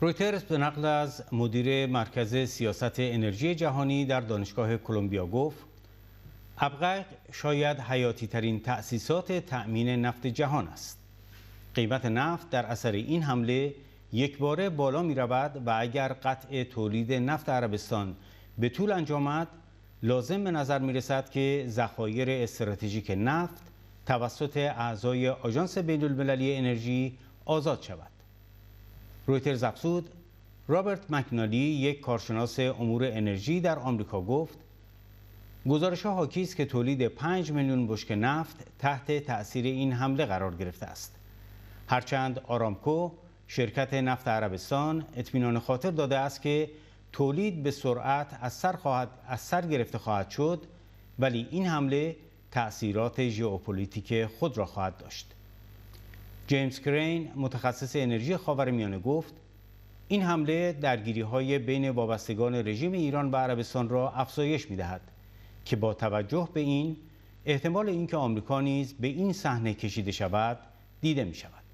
رویترز به نقل از مدیر مرکز سیاست انرژی جهانی در دانشگاه کلمبیا گفت ابقق شاید حیاتی ترین تأسیسات تأمین نفت جهان است قیمت نفت در اثر این حمله یک باره بالا می رود و اگر قطع تولید نفت عربستان به طول انجامد لازم به نظر می رسد که ذخایر استراتژیک نفت توسط اعضای آژانس بین المللی انرژی آزاد شود رویترز افزود رابرت مکنالی یک کارشناس امور انرژی در آمریکا گفت گزارش ها حاکی است که تولید 5 میلیون بشک نفت تحت تأثیر این حمله قرار گرفته است هرچند آرامکو شرکت نفت عربستان اطمینان خاطر داده است که تولید به سرعت از سر, خواهد، از سر گرفته خواهد شد ولی این حمله تأثیرات ژئوپلیتیک خود را خواهد داشت جیمز کرین متخصص انرژی میانه گفت این حمله درگیری های بین وابستگان رژیم ایران و عربستان را افزایش می دهد که با توجه به این احتمال اینکه آمریکا نیز به این صحنه کشیده شود دیده می شود.